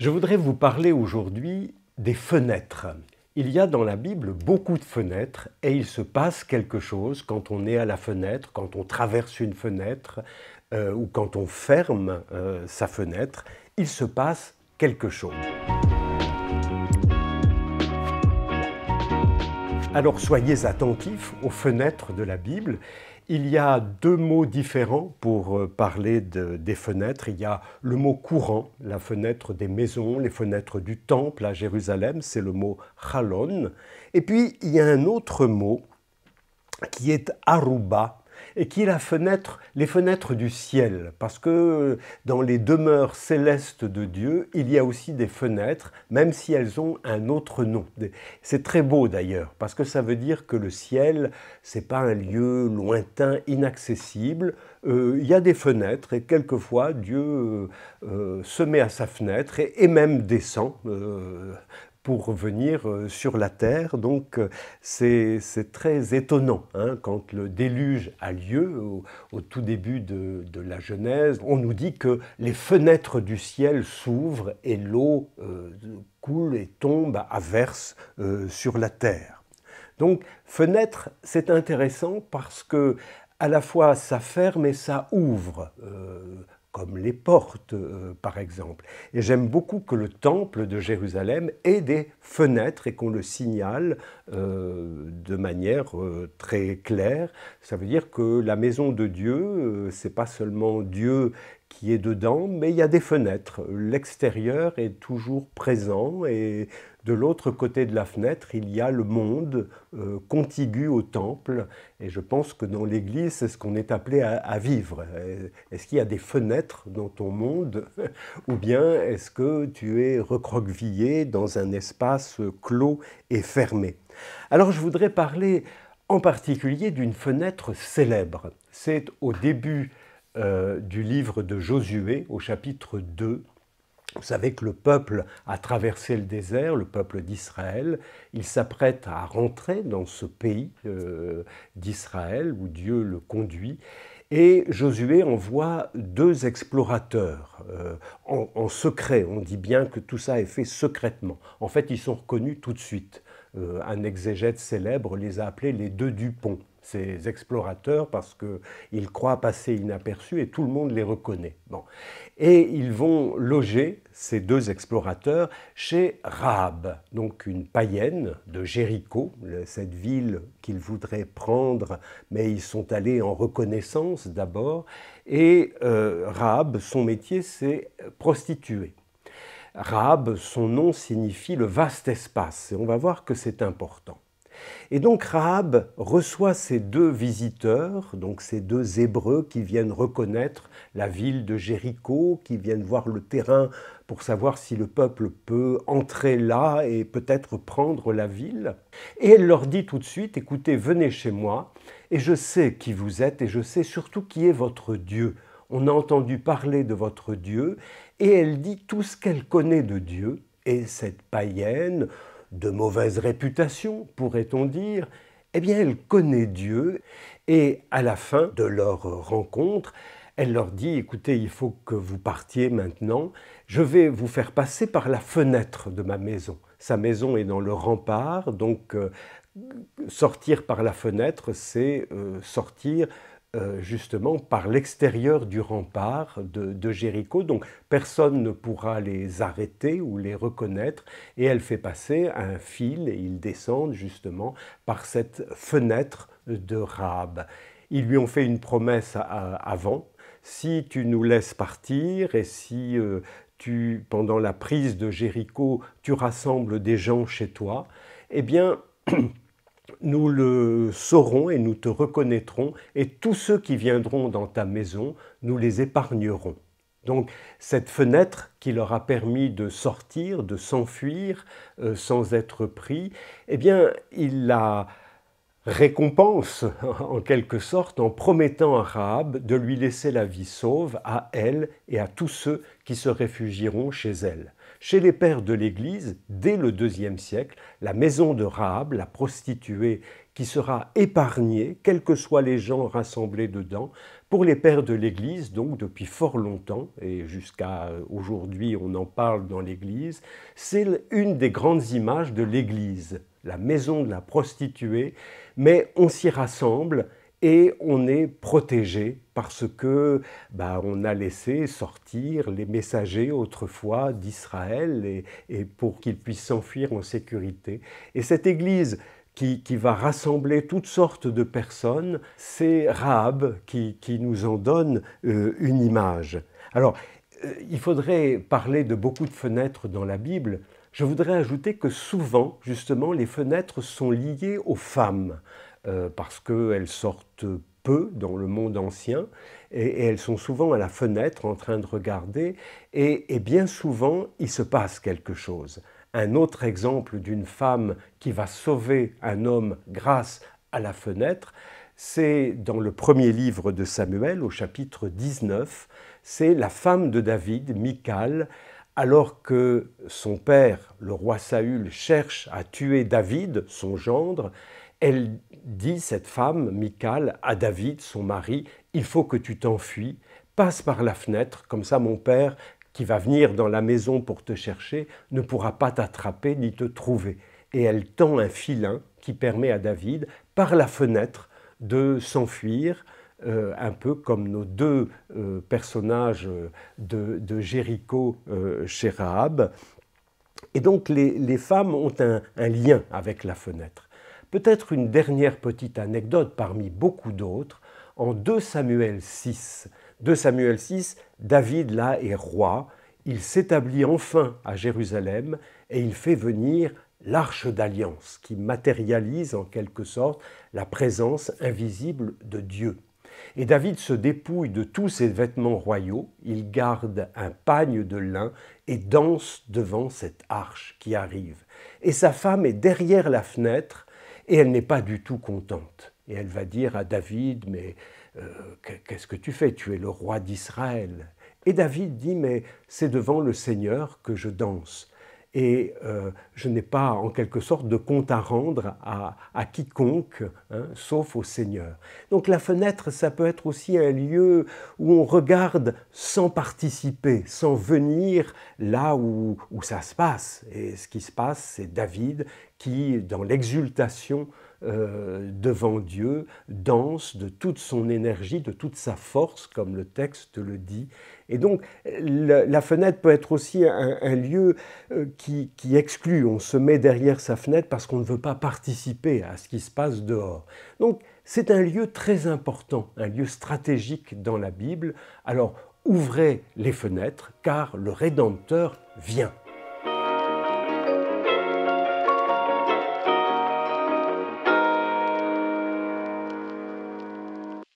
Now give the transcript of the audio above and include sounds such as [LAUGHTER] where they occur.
Je voudrais vous parler aujourd'hui des fenêtres. Il y a dans la Bible beaucoup de fenêtres et il se passe quelque chose quand on est à la fenêtre, quand on traverse une fenêtre euh, ou quand on ferme euh, sa fenêtre, il se passe quelque chose. Alors soyez attentifs aux fenêtres de la Bible il y a deux mots différents pour euh, parler des fenêtres. Il y a le mot courant, la fenêtre des maisons, les fenêtres du temple à Jérusalem, c'est le mot chalon. Et puis il y a un autre mot qui est aruba, et qui est la fenêtre, les fenêtres du ciel, parce que dans les demeures célestes de Dieu, il y a aussi des fenêtres, même si elles ont un autre nom. C'est très beau d'ailleurs, parce que ça veut dire que le ciel, c'est pas un lieu lointain, inaccessible. Euh, il y a des fenêtres et quelquefois Dieu euh, euh, se met à sa fenêtre et, même descend pour revenir euh, sur la Terre. Donc euh, c'est très étonnant hein, quand le déluge a lieu au, tout début de, la Genèse. On nous dit que les fenêtres du ciel s'ouvrent et l'eau euh, coule et tombe à verse sur la Terre. Donc fenêtre, c'est intéressant parce que à la fois ça ferme et ça ouvre comme les portes euh, par exemple. Et j'aime beaucoup que le temple de Jérusalem ait des fenêtres et qu'on le signale euh, de manière euh, très claire. Ça veut dire que la maison de Dieu, c'est pas seulement Dieu qui est dedans, mais il y a des fenêtres. L'extérieur est toujours présent et de l'autre côté de la fenêtre, il y a le monde euh, contigu au temple. Et je pense que dans l'Église, c'est ce qu'on est appelé à, à vivre. Est-ce qu'il y a des fenêtres dans ton monde [LAUGHS] ou bien est-ce que tu es recroquevillé dans un espace clos et fermé Alors je voudrais parler en particulier d'une fenêtre célèbre. C'est au début euh, du livre de Josué au chapitre 2. Vous savez que le peuple a traversé le désert, le peuple d'Israël. Il s'apprête à rentrer dans ce pays euh, d'Israël où Dieu le conduit. Et Josué envoie deux explorateurs euh, en, secret. On dit bien que tout ça est fait secrètement. En fait, ils sont reconnus tout de suite. un exégète célèbre les a appelés les deux Dupont ces explorateurs parce qu'ils croient passer inaperçus et tout le monde les reconnaît. Bon. Et ils vont loger ces deux explorateurs chez Rahab, donc une païenne de Jéricho, cette ville qu'ils voudraient prendre, mais ils sont allés en reconnaissance d'abord. Et euh, Raab son métier, c'est prostituée. Rahab, son nom signifie le vaste espace, et on va voir que c'est important. Et donc Rahab reçoit ces deux visiteurs, donc ces deux Hébreux qui viennent reconnaître la ville de Jéricho, qui viennent voir le terrain pour savoir si le peuple peut entrer là et peut-être prendre la ville. Et elle leur dit tout de suite, écoutez, venez chez moi, et je sais qui vous êtes, et je sais surtout qui est votre Dieu. On a entendu parler de votre Dieu, et elle dit tout ce qu'elle connaît de Dieu, et cette païenne de mauvaise réputation, pourrait-on dire, eh bien elle connaît Dieu et à la fin de leur rencontre, elle leur dit, écoutez, il faut que vous partiez maintenant, je vais vous faire passer par la fenêtre de ma maison. Sa maison est dans le rempart, donc euh, sortir par la fenêtre, c'est euh, sortir euh, justement par l'extérieur du rempart de, Jéricho, donc personne ne pourra les arrêter ou les reconnaître, et elle fait passer un fil, et ils descendent justement par cette fenêtre de Rab. Ils lui ont fait une promesse avant, si tu nous laisses partir et si euh, tu, pendant la prise de Jéricho, tu rassembles des gens chez toi, eh bien, [CLEARS THROAT] nous le saurons et nous te reconnaîtrons, et tous ceux qui viendront dans ta maison, nous les épargnerons. Donc cette fenêtre qui leur a permis de sortir, de s'enfuir euh, sans être pris, eh bien il la récompense [LAUGHS] en quelque sorte en promettant à Rahab de lui laisser la vie sauve à elle et à tous ceux qui se réfugieront chez elle. Chez les pères de l'Église, dès le deuxième siècle, la maison de Rahab, la prostituée, qui sera épargnée, quels que soient les gens rassemblés dedans, pour les pères de l'Église, donc depuis fort longtemps, et jusqu'à aujourd'hui on en parle dans l'Église, c'est une des grandes images de l'Église, la maison de la prostituée, mais on s'y rassemble et on est protégé parce que bah, on a laissé sortir les messagers autrefois d'Israël et, pour qu'ils puissent s'enfuir en sécurité. Et cette église qui, va rassembler toutes sortes de personnes, c'est Rahab qui, nous en donne euh, une image. Alors, euh, il faudrait parler de beaucoup de fenêtres dans la Bible. Je voudrais ajouter que souvent, justement, les fenêtres sont liées aux femmes. Euh, parce qu'elles sortent peu dans le monde ancien et, elles sont souvent à la fenêtre en train de regarder et, et bien souvent il se passe quelque chose. Un autre exemple d'une femme qui va sauver un homme grâce à la fenêtre, c'est dans le premier livre de Samuel au chapitre 19, c'est la femme de David, Michal, alors que son père, le roi Saül, cherche à tuer David, son gendre, elle dit, cette femme, Michal, à David, son mari, il faut que tu t'enfuis, passe par la fenêtre, comme ça mon père, qui va venir dans la maison pour te chercher, ne pourra pas t'attraper ni te trouver. Et elle tend un filin qui permet à David, par la fenêtre, de s'enfuir, euh, un peu comme nos deux euh, personnages euh, de, Jéricho chez Rahab. Et donc les, femmes ont un lien avec la fenêtre. Peut-être une dernière petite anecdote parmi beaucoup d'autres. En 2 Samuel 6, 2 Samuel 6, David là est roi, il s'établit enfin à Jérusalem et il fait venir l'arche d'alliance qui matérialise en quelque sorte la présence invisible de Dieu. Et David se dépouille de tous ses vêtements royaux, il garde un pagne de lin et danse devant cette arche qui arrive. Et sa femme est derrière la fenêtre et elle n'est pas du tout contente. Et elle va dire à David, mais euh, qu'est-ce que tu fais Tu es le roi d'Israël. Et David dit, mais c'est devant le Seigneur que je danse et euh, je n'ai pas en quelque sorte de compte à rendre à, quiconque, hein, sauf au Seigneur. Donc la fenêtre, ça peut être aussi un lieu où on regarde sans participer, sans venir là où, où ça se passe. Et ce qui se passe, c'est David qui, dans l'exultation, euh, devant Dieu, danse de toute son énergie, de toute sa force, comme le texte le dit. Et donc, la, fenêtre peut être aussi un, lieu euh, qui, qui, exclut. On se met derrière sa fenêtre parce qu'on ne veut pas participer à ce qui se passe dehors. Donc, c'est un lieu très important, un lieu stratégique dans la Bible. Alors, ouvrez les fenêtres, car le Rédempteur vient.